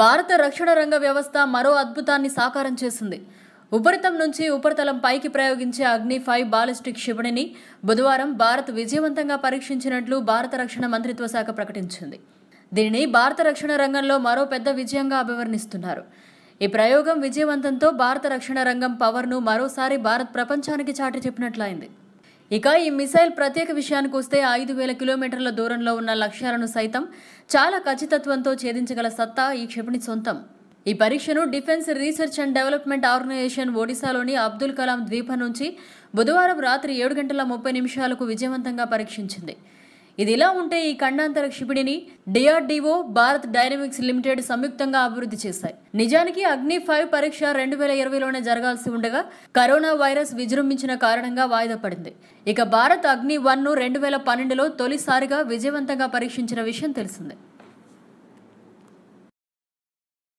భారత రక్షణ రంగ వ్యవస్థ మరో అద్భుతాన్ని సాకారం చేసింది ఉపరితం నుంచి ఉపరితలం పైకి ప్రయోగించే అగ్ని ఫైవ్ బాలిస్టిక్ క్షిపణిని బుధవారం భారత్ విజయవంతంగా పరీక్షించినట్లు భారత రక్షణ మంత్రిత్వ శాఖ ప్రకటించింది దీనిని భారత రక్షణ రంగంలో మరో పెద్ద విజయంగా అభివర్ణిస్తున్నారు ఈ ప్రయోగం విజయవంతంతో భారత రక్షణ రంగం పవర్ను మరోసారి భారత్ ప్రపంచానికి చాటి చెప్పినట్లయింది ఇక ఈ మిసైల్ ప్రత్యేక విషయానికి వస్తే ఐదు వేల కిలోమీటర్ల దూరంలో ఉన్న లక్ష్యాలను సైతం చాలా ఖచ్చితత్వంతో ఛేదించగల సత్తా ఈ క్షిపణి సొంతం ఈ పరీక్షను defence research and development organisation ఒడిశాలోని అబ్దుల్ కలాం ద్వీపం నుంచి బుధవారం రాత్రి ఏడు గంటల ముప్పై నిమిషాలకు విజయవంతంగా పరీక్షించింది ఇది ఇలా ఉంటే ఈ ఖండాంతర క్షిపిణిని డిఆర్డీఓ భారత్ డైనమిక్స్ లిమిటెడ్ సంయుక్తంగా అభివృద్ధి చేశాయి నిజానికి అగ్ని ఫైవ్ పరీక్ష రెండు వేల ఇరవైలోనే జరగాల్సి ఉండగా కరోనా వైరస్ విజృంభించిన కారణంగా వాయిదా పడింది ఇక భారత్ అగ్ని వన్ను రెండు వేల పన్నెండులో తొలిసారిగా విజయవంతంగా పరీక్షించిన విషయం తెలిసిందే